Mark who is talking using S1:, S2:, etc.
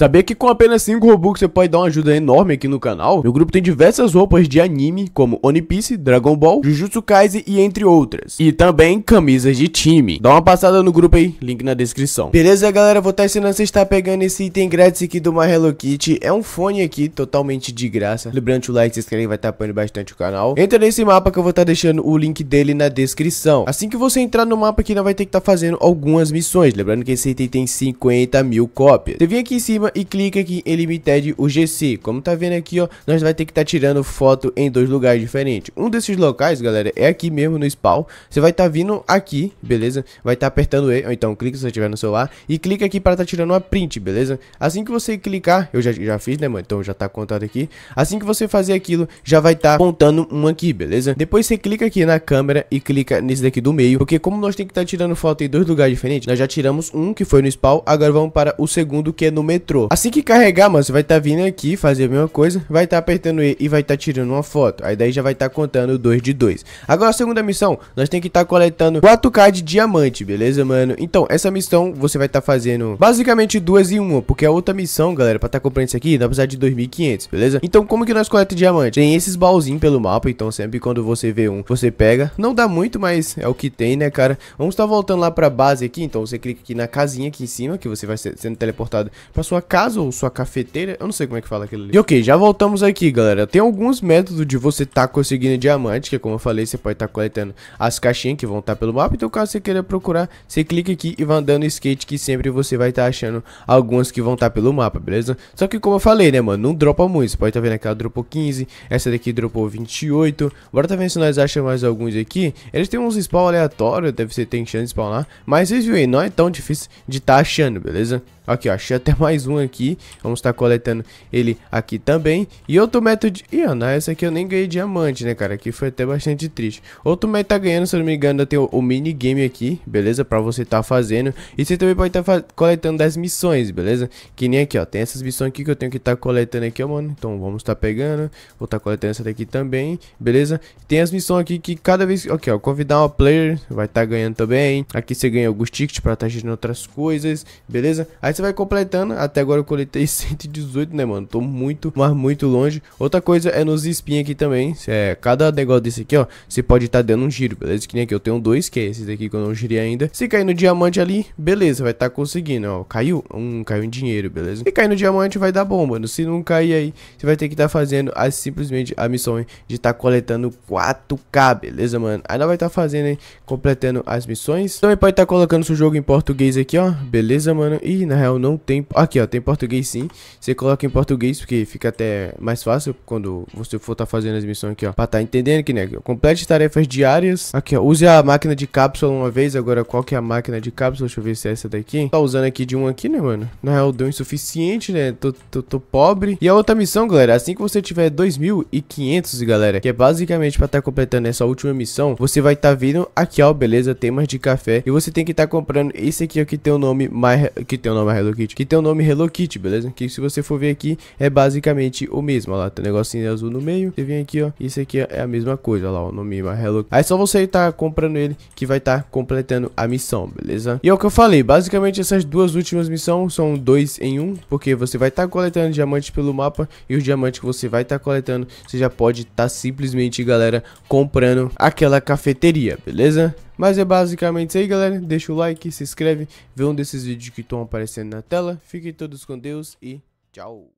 S1: Saber que com apenas 5 Robux você pode dar uma ajuda enorme aqui no canal? Meu grupo tem diversas roupas de anime, como One Piece, Dragon Ball, Jujutsu Kaisen e entre outras. E também camisas de time. Dá uma passada no grupo aí, link na descrição. Beleza, galera? Vou estar tá ensinando você está pegando esse item grátis aqui do My Hello Kitty. É um fone aqui, totalmente de graça. Lembrando o like, se inscrever, vai estar apoiando bastante o canal. Entra nesse mapa que eu vou estar tá deixando o link dele na descrição. Assim que você entrar no mapa aqui, nós vai ter que estar tá fazendo algumas missões. Lembrando que esse item tem 50 mil cópias. Você vem aqui em cima e clica aqui em Limited UGC. Como tá vendo aqui, ó, nós vai ter que estar tá tirando foto em dois lugares diferentes. Um desses locais, galera, é aqui mesmo no spawn. Você vai estar tá vindo aqui, beleza? Vai estar tá apertando E, ou então clica se você tiver no celular e clica aqui para estar tá tirando uma print, beleza? Assim que você clicar, eu já, já fiz, né, mano? Então já tá contado aqui. Assim que você fazer aquilo, já vai estar tá apontando um aqui, beleza? Depois você clica aqui na câmera e clica nesse daqui do meio, porque como nós tem que estar tá tirando foto em dois lugares diferentes, nós já tiramos um que foi no spawn, agora vamos para o segundo que é no metrô. Assim que carregar, mano, você vai estar tá vindo aqui, fazer a mesma coisa, vai estar tá apertando E e vai estar tá tirando uma foto. Aí daí já vai estar tá contando 2 de 2. Agora, a segunda missão, nós tem que estar tá coletando 4K de diamante, beleza, mano? Então, essa missão você vai estar tá fazendo basicamente duas em uma, porque a outra missão, galera, pra estar comprando isso aqui, dá precisar de 2.500, beleza? Então, como que nós coletamos diamante? Tem esses baúzinhos pelo mapa, então sempre quando você vê um, você pega. Não dá muito, mas é o que tem, né, cara? Vamos estar voltando lá pra base aqui, então você clica aqui na casinha aqui em cima, que você vai sendo teleportado pra sua sua casa ou sua cafeteira. Eu não sei como é que fala aquilo ali. E ok, já voltamos aqui, galera. Tem alguns métodos de você tá conseguindo diamante, que é como eu falei, você pode estar tá coletando as caixinhas que vão estar tá pelo mapa. Então caso você queira procurar, você clica aqui e vai andando skate que sempre você vai estar tá achando algumas que vão estar tá pelo mapa, beleza? Só que como eu falei, né, mano, não dropa muito. Você pode estar tá vendo aquela dropou 15, essa daqui dropou 28. Bora tá vendo se nós achamos mais alguns aqui. Eles têm uns spawn aleatórios, deve ser tem chance de spawnar. Mas vocês viram aí, não é tão difícil de estar tá achando, beleza? Aqui, ó, achei até mais um aqui. Vamos estar tá coletando ele aqui também. E outro método... De... Ih, Ana, essa aqui eu nem ganhei diamante, né, cara? Aqui foi até bastante triste. Outro método tá ganhando, se eu não me engano, tem o, o minigame aqui, beleza? Pra você tá fazendo. E você também pode estar tá coletando das missões, beleza? Que nem aqui, ó. Tem essas missões aqui que eu tenho que estar tá coletando aqui, ó, mano. Então, vamos estar tá pegando. Vou estar tá coletando essa daqui também, beleza? Tem as missões aqui que cada vez... Aqui, ó. Convidar uma player vai estar tá ganhando também. Aqui você ganha alguns tickets pra estar tá girando outras coisas, beleza? Aí você vai completando. Até agora eu coletei 118, né, mano? Tô muito, mas muito longe. Outra coisa é nos espinhos aqui também. É, cada negócio desse aqui, ó, você pode estar tá dando um giro, beleza? Que nem aqui, eu tenho dois, que é esse daqui que eu não girei ainda. Se cair no diamante ali, beleza, vai estar tá conseguindo, ó. Caiu, um, caiu em dinheiro, beleza? E cair no diamante vai dar bom, mano. Se não cair aí, você vai ter que estar tá fazendo a, simplesmente a missão hein, de estar tá coletando 4K, beleza, mano? Aí ela vai estar tá fazendo, hein, completando as missões. Também pode estar tá colocando seu jogo em português aqui, ó, beleza, mano? E na real não tem. Aqui, ó, tem português sim. Você coloca em português porque fica até mais fácil quando você for estar tá fazendo as missões aqui, ó. Pra tá entendendo que, né? complete tarefas diárias. Aqui, ó. Use a máquina de cápsula uma vez. Agora, qual que é a máquina de cápsula? Deixa eu ver se é essa daqui. Tá usando aqui de um aqui, né, mano? Na real, deu insuficiente, né? Tô, tô, tô pobre. E a outra missão, galera, assim que você tiver 2.500, galera, que é basicamente pra estar tá completando essa última missão, você vai estar tá vindo aqui, ó, beleza? Temas de café. E você tem que estar tá comprando esse aqui, ó, que tem o nome... mais... Que tem o nome chamar Hello Kitty, que tem o nome Hello Kitty, beleza? Que se você for ver aqui, é basicamente o mesmo, ó lá, tem um negocinho azul no meio, você vem aqui, ó, isso aqui é a mesma coisa, ó lá, o nome Hello Aí só você tá comprando ele, que vai estar tá completando a missão, beleza? E é o que eu falei, basicamente essas duas últimas missões são dois em um, porque você vai estar tá coletando diamantes pelo mapa, e os diamantes que você vai estar tá coletando, você já pode estar tá simplesmente, galera, comprando aquela cafeteria, beleza? Mas é basicamente isso aí, galera. Deixa o like, se inscreve, vê um desses vídeos que estão aparecendo na tela. Fiquem todos com Deus e tchau.